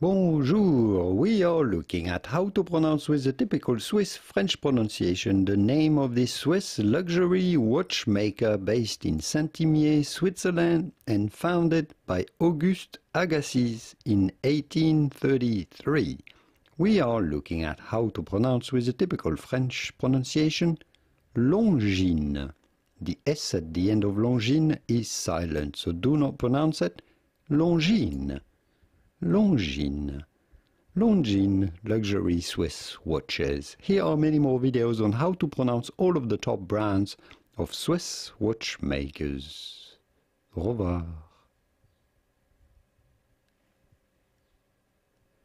Bonjour! We are looking at how to pronounce with the typical Swiss French pronunciation the name of this Swiss luxury watchmaker based in Saint-Imier, Switzerland and founded by Auguste Agassiz in 1833. We are looking at how to pronounce with the typical French pronunciation Longines. The S at the end of Longines is silent, so do not pronounce it Longines. Longines. Longines luxury Swiss watches. Here are many more videos on how to pronounce all of the top brands of Swiss watchmakers. Au revoir.